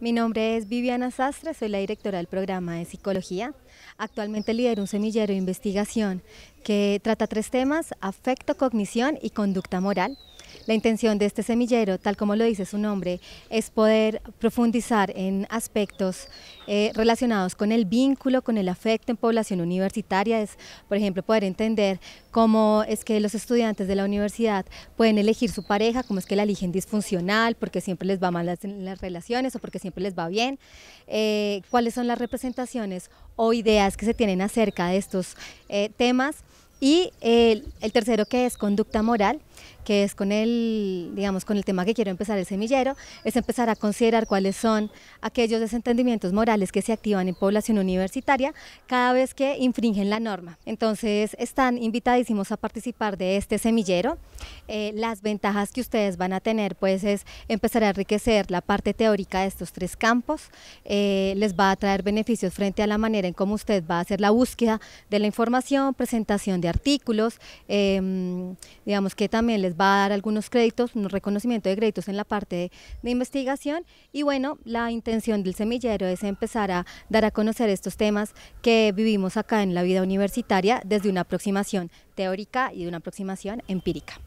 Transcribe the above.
Mi nombre es Viviana Sastre, soy la directora del programa de psicología. Actualmente lidero un semillero de investigación que trata tres temas, afecto, cognición y conducta moral. La intención de este semillero, tal como lo dice su nombre, es poder profundizar en aspectos eh, relacionados con el vínculo, con el afecto en población universitaria, es, por ejemplo, poder entender cómo es que los estudiantes de la universidad pueden elegir su pareja, cómo es que la eligen disfuncional, porque siempre les va mal las, las relaciones o porque siempre les va bien, eh, cuáles son las representaciones o ideas que se tienen acerca de estos eh, temas. Y el tercero que es conducta moral, que es con el, digamos, con el tema que quiero empezar el semillero, es empezar a considerar cuáles son aquellos desentendimientos morales que se activan en población universitaria cada vez que infringen la norma. Entonces, están invitadísimos a participar de este semillero. Eh, las ventajas que ustedes van a tener, pues, es empezar a enriquecer la parte teórica de estos tres campos. Eh, les va a traer beneficios frente a la manera en cómo usted va a hacer la búsqueda de la información, presentación de artículos, em, digamos que también les va a dar algunos créditos, un reconocimiento de créditos en la parte de, investigación y bueno, la intención del semillero es empezar a dar a conocer estos temas que vivimos acá en la vida universitaria desde una aproximación teórica y de una aproximación empírica.